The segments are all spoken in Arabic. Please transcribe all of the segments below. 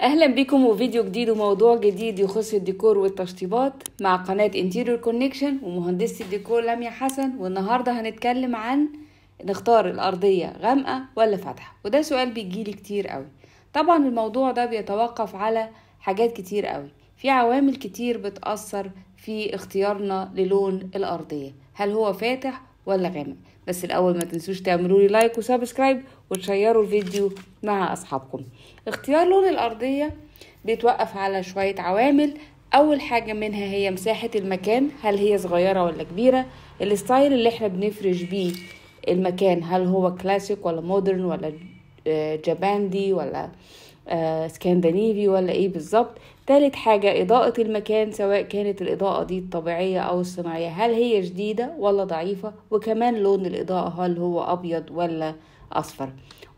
اهلا بيكم وفيديو جديد وموضوع جديد يخص الديكور والتشطيبات مع قناة انتيريور كونكشن ومهندسة الديكور لميا حسن والنهاردة هنتكلم عن نختار الارضية غامقة ولا فاتحة وده سؤال بيجيلي كتير قوي طبعا الموضوع ده بيتوقف على حاجات كتير قوي في عوامل كتير بتأثر في اختيارنا للون الارضية هل هو فاتح ولا غامق بس الأول ما تنسوش تعملوا لي لايك وسبسكرايب وتشيروا الفيديو مع أصحابكم اختيار لون الأرضية بيتوقف على شوية عوامل أول حاجة منها هي مساحة المكان هل هي صغيرة ولا كبيرة الستايل اللي احنا بنفرش بيه المكان هل هو كلاسيك ولا مودرن ولا آه، جاباندي ولا اسكندنافي آه، ولا ايه بالظبط تالت حاجة إضاءة المكان سواء كانت الإضاءة دي الطبيعية أو الصناعية هل هي شديدة ولا ضعيفة وكمان لون الإضاءة هل هو أبيض ولا أصفر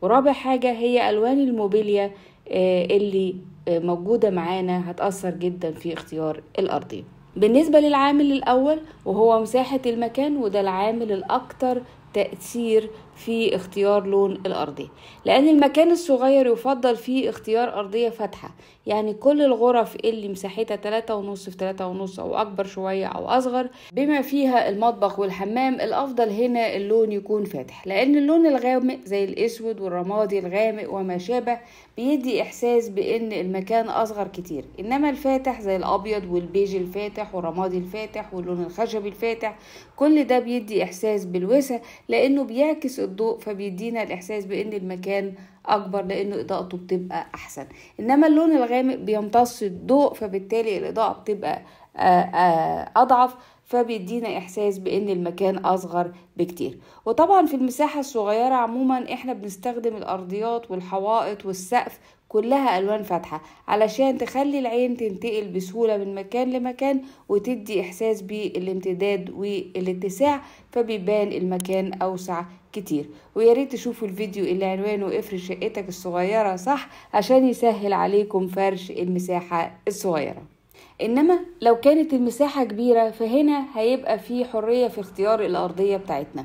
ورابع حاجة هي ألوان الموبيليا آه، اللي آه، موجودة معانا هتأثر جدا في اختيار الأرضية بالنسبة للعامل الأول وهو مساحة المكان وده العامل الأكثر تأثير في اختيار لون الأرضية لأن المكان الصغير يفضل فيه اختيار أرضية فاتحة يعني كل الغرف اللي مساحتها تلاتة ونص في تلاتة ونص أو أكبر شوية أو أصغر بما فيها المطبخ والحمام الأفضل هنا اللون يكون فاتح لأن اللون الغامق زي الأسود والرمادي الغامق وما شابه بيدي إحساس بأن المكان أصغر كتير إنما الفاتح زي الأبيض والبيج الفاتح والرمادي الفاتح واللون الخشبي الفاتح كل ده بيدي إحساس بالوسع لأنه بيعكس الضوء فبيدينا الاحساس بان المكان اكبر لانه اضاءته بتبقى احسن انما اللون الغامق بيمتص الضوء فبالتالي الاضاءه بتبقى آه، آه، اضعف فبيدينا احساس بان المكان اصغر بكتير وطبعا في المساحه الصغيره عموما احنا بنستخدم الارضيات والحوائط والسقف كلها الوان فاتحه علشان تخلي العين تنتقل بسهوله من مكان لمكان وتدي احساس بالامتداد والاتساع فبيبان المكان اوسع كتير ويا ريت تشوفوا الفيديو اللي عنوانه افرش شقتك الصغيرة صح عشان يسهل عليكم فرش المساحة الصغيرة انما لو كانت المساحة كبيرة فهنا هيبقى في حرية في اختيار الارضية بتاعتنا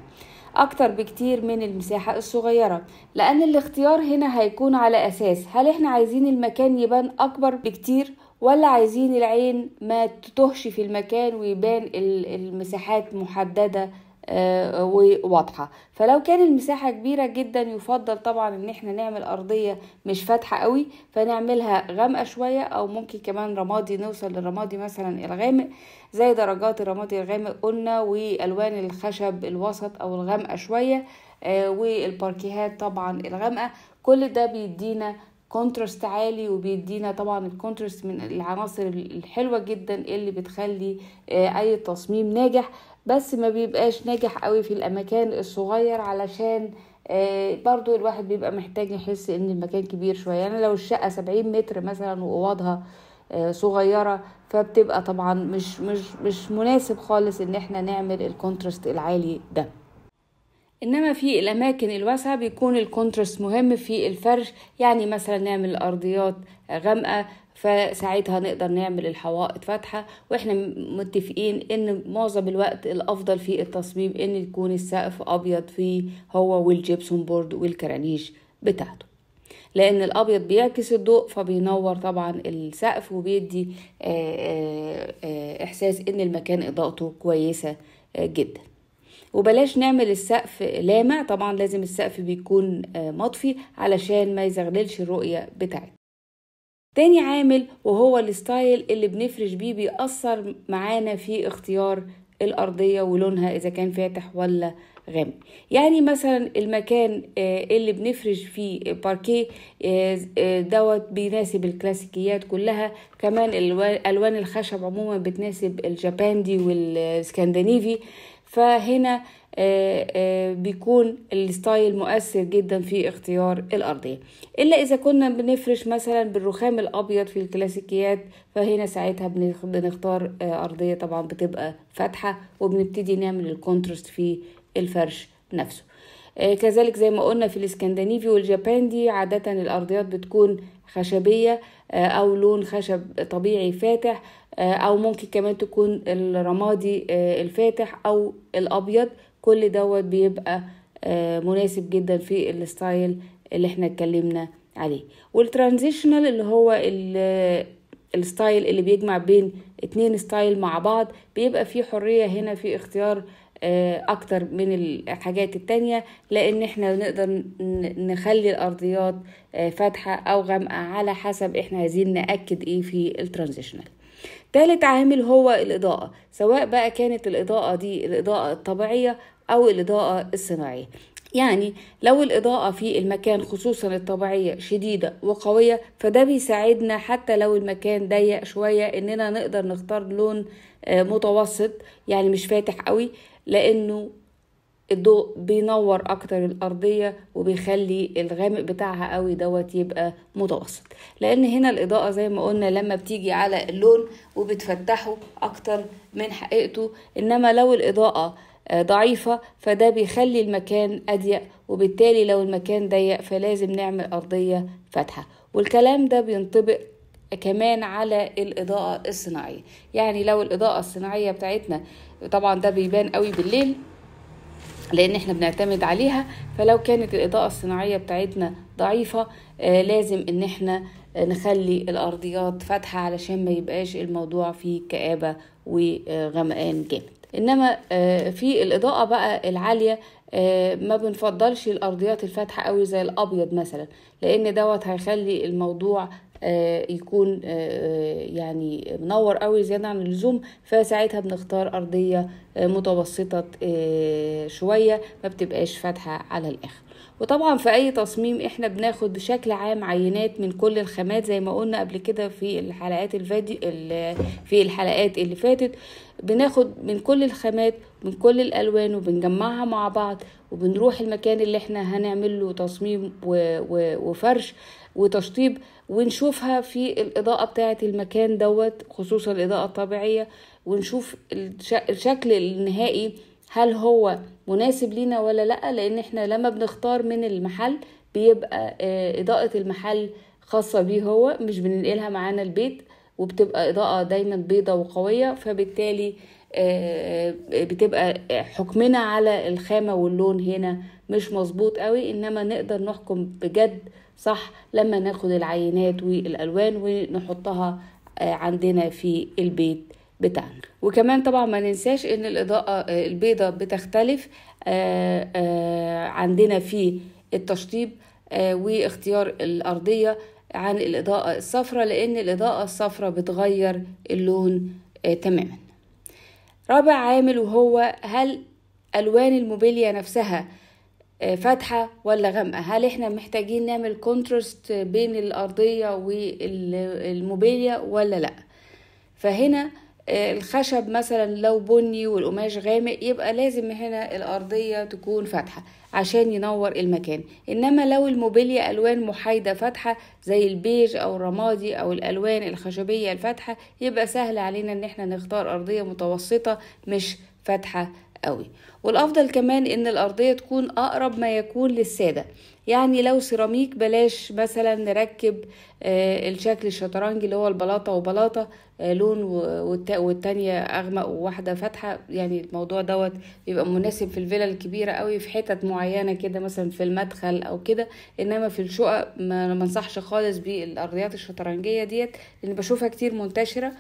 اكتر بكتير من المساحة الصغيرة لان الاختيار هنا هيكون على اساس هل احنا عايزين المكان يبان اكبر بكتير ولا عايزين العين ما تتهش في المكان ويبان المساحات محددة آه، وواضحة فلو كان المساحة كبيرة جدا يفضل طبعا ان احنا نعمل ارضية مش فاتحة قوي فنعملها غامقة شوية او ممكن كمان رمادي نوصل للرمادي مثلا الغامق زي درجات الرمادي الغامق قلنا والوان الخشب الوسط او الغامقة شوية آه، والباركيهات طبعا الغامقة كل ده بيدينا كونتراست عالي وبيدينا طبعا الكونتراست من العناصر الحلوه جدا اللي بتخلي آه، اي تصميم ناجح بس ما بيبقاش ناجح قوي في الاماكن الصغير علشان آه برضو الواحد بيبقى محتاج يحس ان المكان كبير شوية يعني لو الشقة سبعين متر مثلا واوضها آه صغيرة فبتبقى طبعا مش, مش, مش مناسب خالص ان احنا نعمل الكونترست العالي ده انما في الاماكن الواسعه بيكون الكونترست مهم في الفرش يعني مثلا نعمل ارضيات غامقه فساعتها نقدر نعمل الحوائط فاتحة واحنا متفقين ان معظم الوقت الافضل في التصميم ان يكون السقف ابيض فيه هو والجبسون بورد والكرانيش بتاعته لان الابيض بيعكس الضوء فبينور طبعا السقف وبيدي آه، آه، آه، احساس ان المكان اضاءته كويسه جدا وبلاش نعمل السقف لامع طبعا لازم السقف بيكون مطفي علشان ما يزغللش الرؤيه بتاعتنا تاني عامل وهو الستايل اللي بنفرش بيه بيأثر معانا في اختيار الأرضية ولونها إذا كان فاتح ولا غامق يعني مثلا المكان آه، اللي بنفرش فيه باركيه آه، آه، دوت بيناسب الكلاسيكيات كلها كمان ألوان الخشب عموما بتناسب الجاباندي والسكندنيفي فهنا آه، آه، بيكون الستايل مؤثر جدا في اختيار الأرضية إلا إذا كنا بنفرش مثلا بالرخام الأبيض في الكلاسيكيات فهنا ساعتها بنختار آه، أرضية طبعا بتبقى فاتحة وبنبتدي نعمل الكونترست في الفرش نفسه كذلك زي ما قلنا في الاسكندنافي والجابان دي عادة الأرضيات بتكون خشبية أو لون خشب طبيعي فاتح آه، او ممكن كمان تكون الرمادي آه، الفاتح او الابيض كل دوت بيبقى آه، مناسب جدا في الستايل اللي احنا اتكلمنا عليه والترانزيشنال اللي هو الستايل اللي بيجمع بين اتنين ستايل مع بعض بيبقى فيه حرية هنا في اختيار اكتر من الحاجات التانية لان احنا نقدر نخلي الارضيات فاتحة او غامقة على حسب احنا عايزين نأكد ايه في الترانزيشنال تالت عامل هو الإضاءة سواء بقى كانت الإضاءة دي الإضاءة الطبيعية أو الإضاءة الصناعية يعني لو الإضاءة في المكان خصوصا الطبيعية شديدة وقوية فده بيساعدنا حتى لو المكان ضيق شوية إننا نقدر نختار لون آه، متوسط يعني مش فاتح قوي لأنه الضوء بينور اكتر الارضيه وبيخلي الغامق بتاعها قوي دوت يبقى متوسط لان هنا الاضاءه زي ما قلنا لما بتيجي على اللون وبتفتحه اكتر من حقيقته انما لو الاضاءه آه، ضعيفة فده بيخلي المكان أضيق وبالتالي لو المكان ضيق فلازم نعمل أرضية فاتحة والكلام ده بينطبق كمان على الإضاءة الصناعية يعني لو الإضاءة الصناعية بتاعتنا طبعا ده بيبان قوي بالليل لان احنا بنعتمد عليها فلو كانت الاضاءه الصناعيه بتاعتنا ضعيفه آه، لازم ان احنا آه، نخلي الارضيات فاتحه علشان ما يبقاش الموضوع فيه كابه وغمقان جامد انما آه، في الاضاءه بقى العاليه ما بنفضلش الارضيات الفاتحه قوي زي الابيض مثلا لان دوت هيخلي الموضوع آه، يكون آه، آه، يعني منور قوي زياده عن اللزوم فساعتها بنختار ارضيه متوسطه شويه ما بتبقاش فاتحه على الاخر وطبعا في اي تصميم احنا بناخد بشكل عام عينات من كل الخامات زي ما قلنا قبل كده في الحلقات الفيديو في الحلقات اللي فاتت بناخد من كل الخامات من كل الالوان وبنجمعها مع بعض وبنروح المكان اللي احنا هنعمل له تصميم وفرش وتشطيب ونشوفها في الاضاءه بتاعه المكان دوت خصوصا الاضاءه الطبيعيه ونشوف الشكل النهائي هل هو مناسب لينا ولا لا لان احنا لما بنختار من المحل بيبقى آه، اضاءه المحل خاصه بيه هو مش بننقلها معانا البيت وبتبقى اضاءه دايما بيضه وقويه فبالتالي آه، آه، بتبقى حكمنا على الخامه واللون هنا مش مظبوط قوي انما نقدر نحكم بجد صح لما ناخد العينات والالوان ونحطها عندنا في البيت بتاعنا وكمان طبعا ما ننساش ان الاضاءه البيضه بتختلف آه، آه، عندنا في التشطيب آه، واختيار الارضيه عن الاضاءه الصفراء لان الاضاءه الصفراء بتغير اللون تماما رابع عامل وهو هل الوان الموبيليا نفسها فاتحة ولا غامقة هل احنا محتاجين نعمل كونتراست بين الأرضية والموبيليا ولا لأ فهنا الخشب مثلا لو بني والقماش غامق يبقى لازم هنا الأرضية تكون فاتحة عشان ينور المكان إنما لو الموبيليا ألوان محايدة فاتحة زي البيج أو الرمادي أو الألوان الخشبية الفاتحة يبقى سهل علينا إن احنا نختار أرضية متوسطة مش فاتحة قوي والافضل كمان ان الارضيه تكون اقرب ما يكون للساده يعني لو سيراميك بلاش مثلا نركب آه، الشكل الشطرنجي اللي هو البلاطه وبلاطه آه، لون والتانية اغمق وواحده فاتحه يعني الموضوع دوت بيبقى مناسب في الفيلا الكبيره قوي في حتت معينه كده مثلا في المدخل او كده انما في الشقق ما منصحش خالص بالارضيات الشطرنجيه ديت لان بشوفها كتير منتشره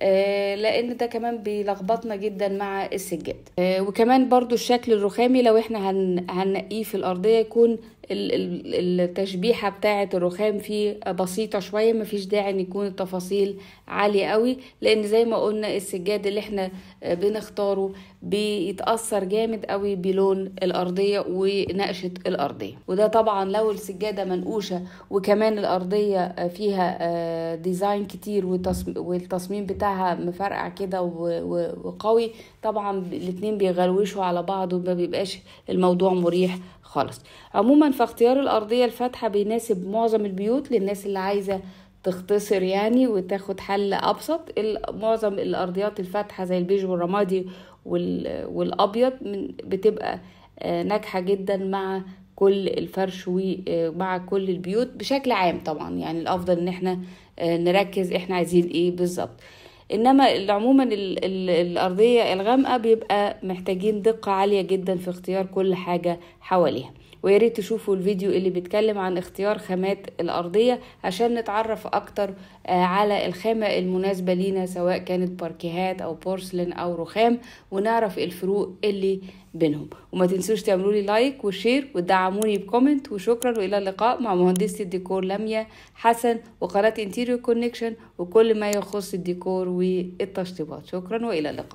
آه، لان ده كمان بيلخبطنا جدا مع السجاد آه، وكمان برضو الشكل الرخامي لو احنا هنقيه في الارضيه يكون التشبيحه بتاعه الرخام فيه بسيطه شويه مفيش داعي ان يكون التفاصيل عاليه قوي لان زي ما قلنا السجاد اللي احنا بنختاره بيتاثر جامد قوي بلون الارضيه ونقشه الارضيه وده طبعا لو السجاده منقوشه وكمان الارضيه فيها ديزاين آه، كتير والتصميم بتاعها مفرقع كده وقوي طبعا الاتنين بيغلوشوا على بعض وما بيبقاش الموضوع مريح خالص عموما فاختيار الأرضية الفاتحة بيناسب معظم البيوت للناس اللي عايزة تختصر يعني وتاخد حل أبسط معظم الأرضيات الفاتحة زي البيج والرمادي والأبيض بتبقى آه، ناجحة جدا مع كل الفرش ومع آه، كل البيوت بشكل عام طبعا يعني الأفضل إن احنا آه، نركز احنا عايزين ايه بالظبط انما عموما الارضيه الغامقه بيبقى محتاجين دقه عاليه جدا في اختيار كل حاجه حواليها ويا ريت تشوفوا الفيديو اللي بيتكلم عن اختيار خامات الأرضية عشان نتعرف أكتر آه، على الخامة المناسبة لينا سواء كانت باركيهات أو بورسلين أو رخام ونعرف الفروق اللي بينهم وما تنسوش تعملوا لي لايك وشير وتدعموني بكومنت وشكرا والى اللقاء مع مهندسه الديكور لميا حسن وقناه انتيريو كونكشن وكل ما يخص الديكور والتشطيبات شكرا والى اللقاء